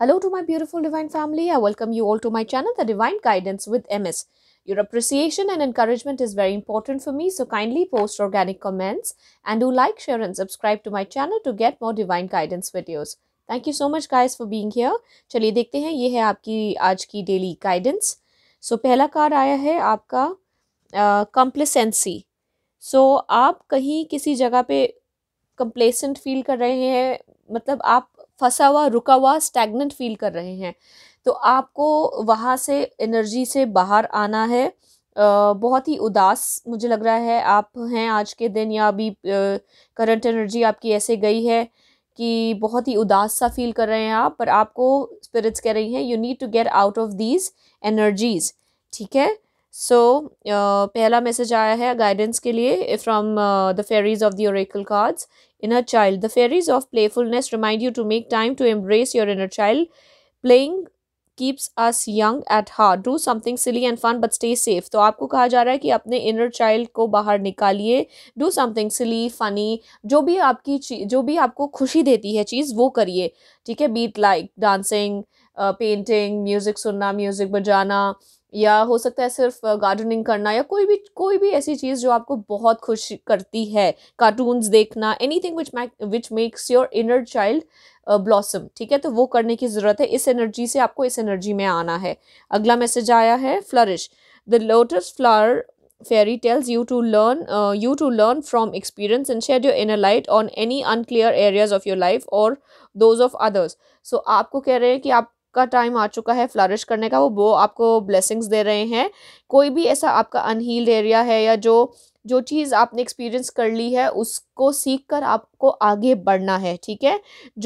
Hello to my beautiful Divine family. I welcome you all to my channel, The Divine Guidance with MS. Your appreciation and encouragement is very important for me, so kindly post organic comments and do like, share, and subscribe to my channel to get more Divine Guidance videos. Thank you so much guys for being here चलिए देखते हैं ये है आपकी आज की daily guidance so पहला card आया है आपका कम्प्लेसेंसी uh, सो so, आप कहीं किसी जगह पे कंप्लेसेंट फील कर रहे हैं मतलब आप फंसा हुआ रुका हुआ स्टैगनेंट फील कर रहे हैं तो आपको वहाँ से एनर्जी से बाहर आना है बहुत ही उदास मुझे लग रहा है आप हैं आज के दिन या अभी करंट एनर्जी आपकी ऐसे गई है कि बहुत ही उदास सा फील कर रहे हैं आप पर आपको स्पिरिट्स कह रही हैं you need to get out of these energies ठीक है सो so, uh, पहला मैसेज आया है गाइडेंस के लिए from the fairies of the oracle cards inner child. The fairies of playfulness remind you to make time to embrace your inner child. Playing keeps us young at heart. Do something silly and fun but stay safe. to aapko kaha ja raha hai ki apne inner child ko bahar nikaliye Do something silly, funny, jo bhi aapki jo bhi aapko khushi deti hai cheez wo kariye theek hai beat like dancing uh, painting music sunna music bajana या हो सकता है सिर्फ gardening करना या कोई भी कोई भी ऐसी चीज़ जो आपको बहुत खुश करती है कार्टून्स देखना anything which which makes your inner child blossom ठीक है तो वो करने की ज़रूरत है इस एनर्जी से आपको इस एनर्जी में आना है अगला मैसेज आया है flourish the lotus flower fairy tells you to learn you to learn from experience and shed your inner light on any unclear areas of your life और दोज ऑफ अदर्स सो आपको कह रहे हैं कि आप का टाइम आ चुका है फ्लारिश करने का वो वो आपको ब्लेसिंग्स दे रहे हैं कोई भी ऐसा आपका अनहील्ड एरिया है या जो जो चीज़ आपने एक्सपीरियंस कर ली है उसको सीख कर आपको आगे बढ़ना है ठीक है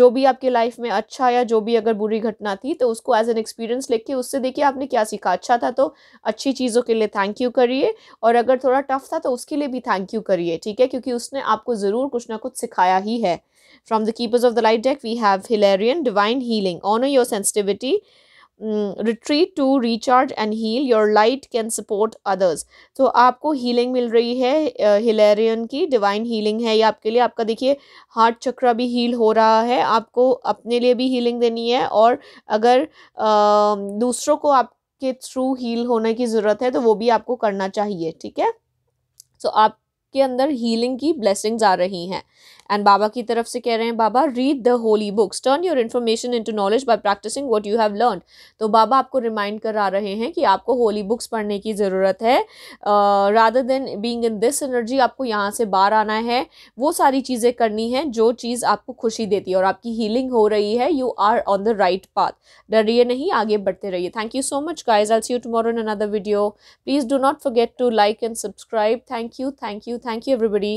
जो भी आपके लाइफ में अच्छा या जो भी अगर बुरी घटना थी तो उसको एज एन एक्सपीरियंस लेके उससे देखिए आपने क्या सीखा अच्छा था तो अच्छी चीज़ों के लिए थैंक यू करिए और अगर थोड़ा टफ था तो उसके लिए भी थैंक यू करिए ठीक है क्योंकि उसने आपको ज़रूर कुछ ना कुछ सिखाया ही है from the keepers of the light deck we have Hilarion divine healing honour your sensitivity retreat to recharge and heal your light can support others तो आपको हीलिंग मिल रही है हिलेरियन की डिवाइन हीलिंग है ये आपके लिए आपका देखिए हार्ट चक्रा भी हील हो रहा है आपको अपने लिए भी हीलिंग देनी है और अगर uh, दूसरों को आपके थ्रू हील होने की ज़रूरत है तो वो भी आपको करना चाहिए ठीक है सो तो so, आपके अंदर हीलिंग की ब्लेसिंग्स आ रही हैं एंड बाबा की तरफ से कह रहे हैं Baba read the holy books turn your information into knowledge by practising what you have learn तो बाबा आपको रिमाइंड करा रहे हैं कि आपको होली बुक्स पढ़ने की ज़रूरत है rather than being in this energy आपको यहाँ से बाहर आना है वो सारी चीज़ें करनी है जो चीज़ आपको खुशी देती है और आपकी हीलिंग हो रही है you are on the right path डरिए नहीं आगे बढ़ते रहिए thank you so much guys all see you tomorrow in another video please do not forget to like and subscribe thank you thank you thank you everybody